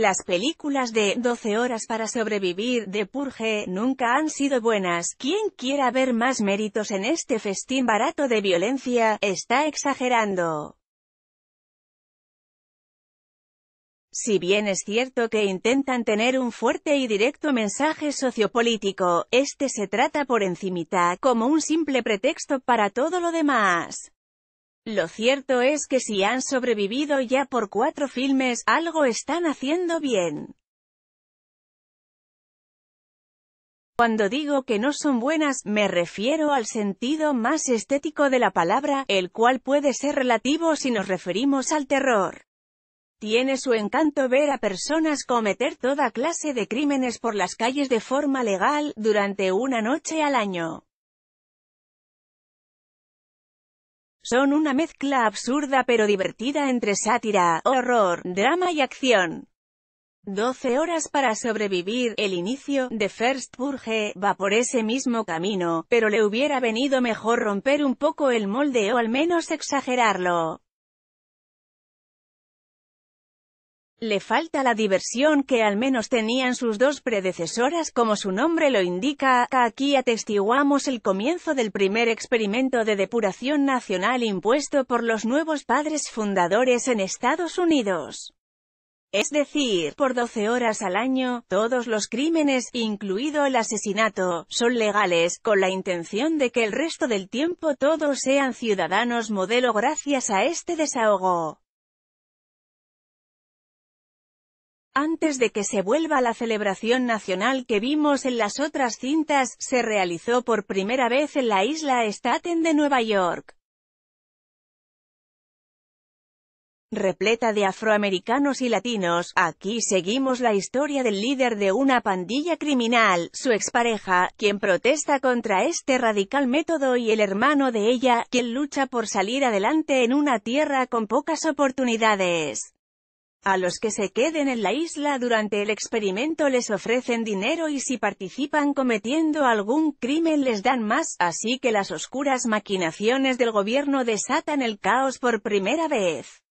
Las películas de 12 horas para sobrevivir de Purge nunca han sido buenas. Quien quiera ver más méritos en este festín barato de violencia, está exagerando. Si bien es cierto que intentan tener un fuerte y directo mensaje sociopolítico, este se trata por encimita, como un simple pretexto para todo lo demás. Lo cierto es que si han sobrevivido ya por cuatro filmes, algo están haciendo bien. Cuando digo que no son buenas, me refiero al sentido más estético de la palabra, el cual puede ser relativo si nos referimos al terror. Tiene su encanto ver a personas cometer toda clase de crímenes por las calles de forma legal, durante una noche al año. Son una mezcla absurda pero divertida entre sátira, horror, drama y acción. 12 horas para sobrevivir, el inicio, de First Purge, va por ese mismo camino, pero le hubiera venido mejor romper un poco el molde o al menos exagerarlo. Le falta la diversión que al menos tenían sus dos predecesoras como su nombre lo indica, aquí atestiguamos el comienzo del primer experimento de depuración nacional impuesto por los nuevos padres fundadores en Estados Unidos. Es decir, por 12 horas al año, todos los crímenes, incluido el asesinato, son legales, con la intención de que el resto del tiempo todos sean ciudadanos modelo gracias a este desahogo. Antes de que se vuelva la celebración nacional que vimos en las otras cintas, se realizó por primera vez en la isla Staten de Nueva York. Repleta de afroamericanos y latinos, aquí seguimos la historia del líder de una pandilla criminal, su expareja, quien protesta contra este radical método y el hermano de ella, quien lucha por salir adelante en una tierra con pocas oportunidades. A los que se queden en la isla durante el experimento les ofrecen dinero y si participan cometiendo algún crimen les dan más, así que las oscuras maquinaciones del gobierno desatan el caos por primera vez.